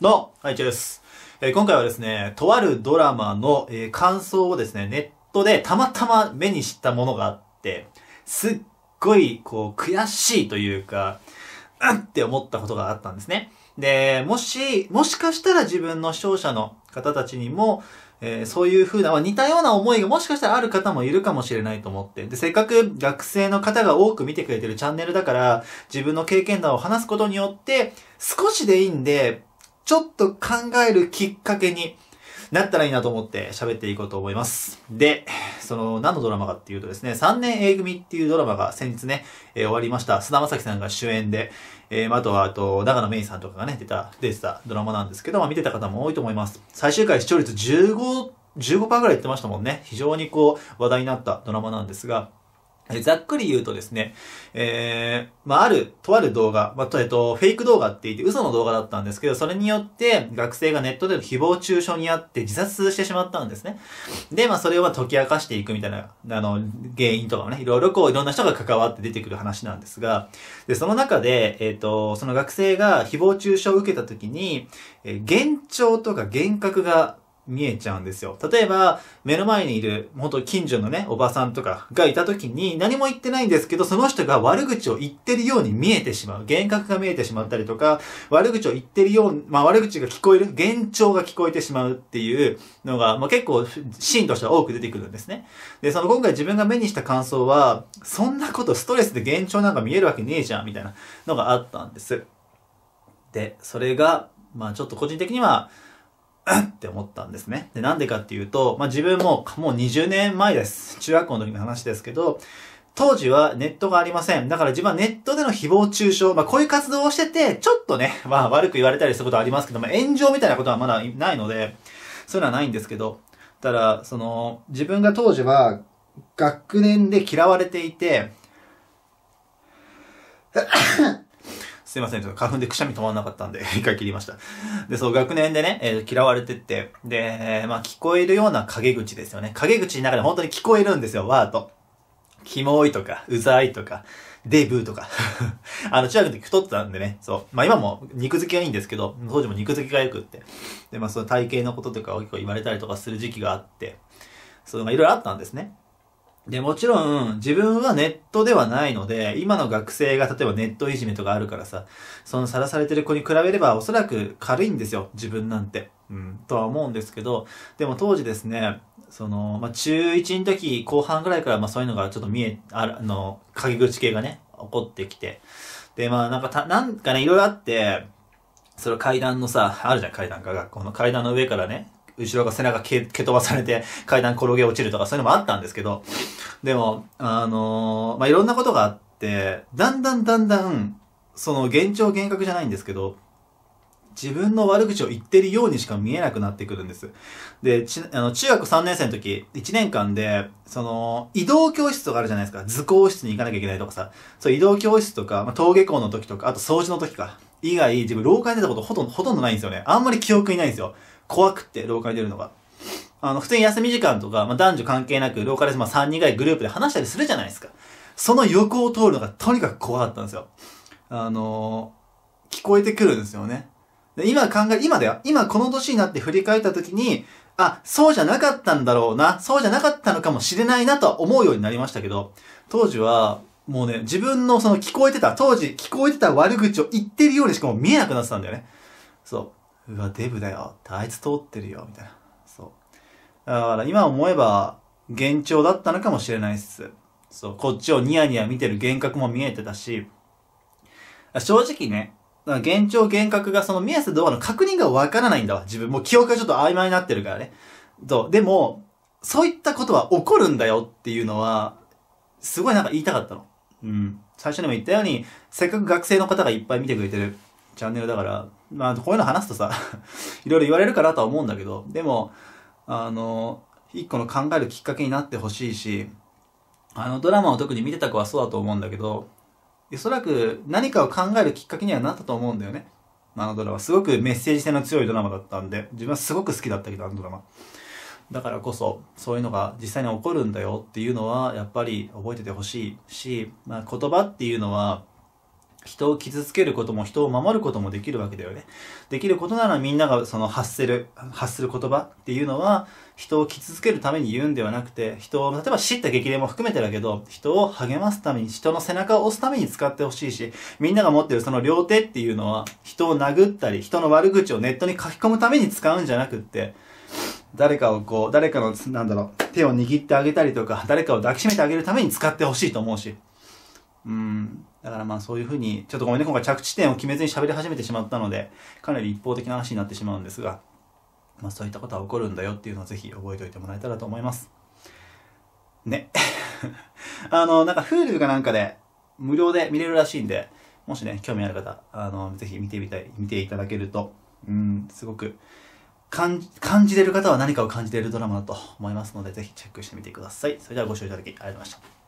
どうも、はい、です。えー、今回はですね、とあるドラマの、えー、感想をですね、ネットでたまたま目にしたものがあって、すっごい、こう、悔しいというか、うんって思ったことがあったんですね。で、もし、もしかしたら自分の視聴者の方たちにも、えー、そういう風な、ま似たような思いがもしかしたらある方もいるかもしれないと思って。で、せっかく学生の方が多く見てくれてるチャンネルだから、自分の経験談を話すことによって、少しでいいんで、ちょっと考えるきっかけになったらいいなと思って喋っていこうと思います。で、その何のドラマかっていうとですね、3年 A 組っていうドラマが先日ね、えー、終わりました。菅田将暉さんが主演で、えー、あとは、あと、長野芽衣さんとかがね、出た、出てたドラマなんですけど、まあ見てた方も多いと思います。最終回視聴率15、15%ぐらい言ってましたもんね。非常にこう、話題になったドラマなんですが、えざっくり言うとですね、えー、まあ、ある、とある動画、まあ、えっと、フェイク動画って言って嘘の動画だったんですけど、それによって学生がネットでの誹謗中傷にあって自殺してしまったんですね。で、まあ、それを解き明かしていくみたいな、あの、原因とかもね、いろいろこう、いろんな人が関わって出てくる話なんですが、で、その中で、えっ、ー、と、その学生が誹謗中傷を受けた時に、えー、幻聴とか幻覚が見えちゃうんですよ。例えば、目の前にいる、元近所のね、おばさんとかがいた時に何も言ってないんですけど、その人が悪口を言ってるように見えてしまう。幻覚が見えてしまったりとか、悪口を言ってるよう、まあ悪口が聞こえる、幻聴が聞こえてしまうっていうのが、まあ結構シーンとしては多く出てくるんですね。で、その今回自分が目にした感想は、そんなことストレスで幻聴なんか見えるわけねえじゃん、みたいなのがあったんです。で、それが、まあちょっと個人的には、うんって思ったんですね。で、なんでかっていうと、まあ、自分も、もう20年前です。中学校の時の話ですけど、当時はネットがありません。だから自分はネットでの誹謗中傷、まあこういう活動をしてて、ちょっとね、まあ悪く言われたりすることはありますけど、まあ炎上みたいなことはまだないので、そういうのはないんですけど、ただ、その、自分が当時は学年で嫌われていて、すいません、ちょっと花粉でくしゃみ止まんなかったんで、一回切りました。で、そう、学年でね、えー、嫌われてって、で、えまあ、聞こえるような陰口ですよね。陰口の中で本当に聞こえるんですよ、ワーと。キモいとか、うざいとか、デブとか。あの、中学の時太ってたんでね、そう。まあ今も肉付きがいいんですけど、当時も肉付きが良くって。で、まあその体型のこととかを結構言われたりとかする時期があって、そう、まあいろいろあったんですね。で、もちろん、自分はネットではないので、今の学生が例えばネットいじめとかあるからさ、そのさらされてる子に比べればおそらく軽いんですよ、自分なんて。うん、とは思うんですけど、でも当時ですね、その、まあ、中1の時後半ぐらいから、まあ、そういうのがちょっと見え、ああの、陰口系がね、起こってきて。で、まあ、なんかた、なんかね、いろいろあって、その階段のさ、あるじゃん、階段か、学校の階段の上からね、後ろが背中蹴飛ばされて階段転げ落ちるとかそういうのもあったんですけど、でも、あのー、まあ、いろんなことがあって、だんだんだんだん、その幻聴幻覚じゃないんですけど、自分の悪口を言ってるようにしか見えなくなってくるんです。で、ちあの中学3年生の時、1年間で、その、移動教室とかあるじゃないですか。図工室に行かなきゃいけないとかさ。そう、移動教室とか、まあ、登下校の時とか、あと掃除の時か。以外、自分廊下に出たことほとんど、ほとんどないんですよね。あんまり記憶にないんですよ。怖くって、廊下に出るのが。あの、普通に休み時間とか、まあ、男女関係なく、廊下でまあ3人ぐらいグループで話したりするじゃないですか。その横を通るのがとにかく怖かったんですよ。あのー、聞こえてくるんですよね。で今考え、今だよ。今この年になって振り返った時に、あ、そうじゃなかったんだろうな、そうじゃなかったのかもしれないなとは思うようになりましたけど、当時は、もうね、自分のその聞こえてた、当時聞こえてた悪口を言ってるようにしかも見えなくなってたんだよね。そう。うわ、デブだよあいつ通ってるよ、みたいな。そう。だから今思えば、幻聴だったのかもしれないっす。そう、こっちをニヤニヤ見てる幻覚も見えてたし、正直ね、幻聴幻覚がその宮瀬ド動画の確認がわからないんだわ、自分。もう記憶がちょっと曖昧になってるからね。そう、でも、そういったことは起こるんだよっていうのは、すごいなんか言いたかったの。うん。最初にも言ったように、せっかく学生の方がいっぱい見てくれてるチャンネルだから、まあ、こういうの話すとさ、いろいろ言われるかなとは思うんだけど、でも、あの、一個の考えるきっかけになってほしいし、あの、ドラマを特に見てた子はそうだと思うんだけど、おそらく何かを考えるきっかけにはなったと思うんだよね。あのドラマ。すごくメッセージ性の強いドラマだったんで、自分はすごく好きだったけど、あのドラマ。だからこそ、そういうのが実際に起こるんだよっていうのは、やっぱり覚えててほしいし、まあ、言葉っていうのは、人を傷つけることも人を守ることもできるわけだよね。できることならみんながその発する、発する言葉っていうのは人を傷つけるために言うんではなくて、人を、例えば知った激励も含めてだけど、人を励ますために、人の背中を押すために使ってほしいし、みんなが持ってるその両手っていうのは人を殴ったり、人の悪口をネットに書き込むために使うんじゃなくって、誰かをこう、誰かの、なんだろう、手を握ってあげたりとか、誰かを抱きしめてあげるために使ってほしいと思うし。うん。だからまあそういうふうに、ちょっとごめんね、今回着地点を決めずに喋り始めてしまったので、かなり一方的な話になってしまうんですが、まあそういったことは起こるんだよっていうのをぜひ覚えておいてもらえたらと思います。ね。あの、なんか Hulu かなんかで無料で見れるらしいんで、もしね、興味ある方、あの、ぜひ見てみたい、見ていただけると、うん、すごく、感じれる方は何かを感じているドラマだと思いますので、ぜひチェックしてみてください。それではご視聴いただきありがとうございました。